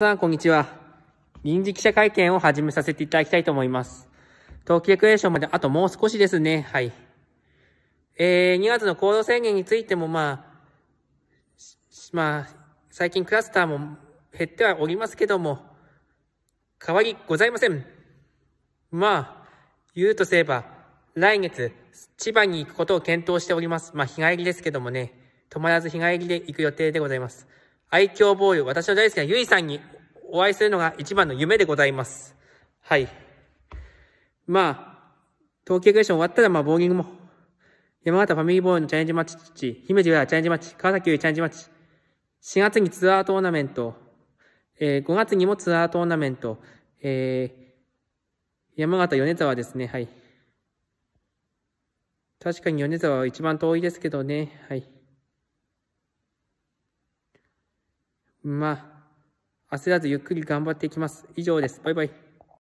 さん、こんにちは。臨時記者会見を始めさせていただきたいと思います。冬季レクエーションまであともう少しですね。はい。えー、2月の行動制限についても、まあ、まあ、最近クラスターも減ってはおりますけども、変わりございません。まあ、言うとすれば、来月、千葉に行くことを検討しております。まあ、日帰りですけどもね、止まらず日帰りで行く予定でございます。愛嬌ボーイ、私の大好きなゆいさんにお会いするのが一番の夢でございます。はい。まあ、東京クエション終わったら、まあ、ボーギングも、山形ファミリーボーイのチャレンジマッチ、姫路浦チャレンジマッチ、川崎よりチャレンジマッチ、4月にツアートーナメント、えー、5月にもツアートーナメント、えー、山形米沢ですね、はい。確かに米沢は一番遠いですけどね、はい。まあ、焦らずゆっくり頑張っていきます。以上です。バイバイ。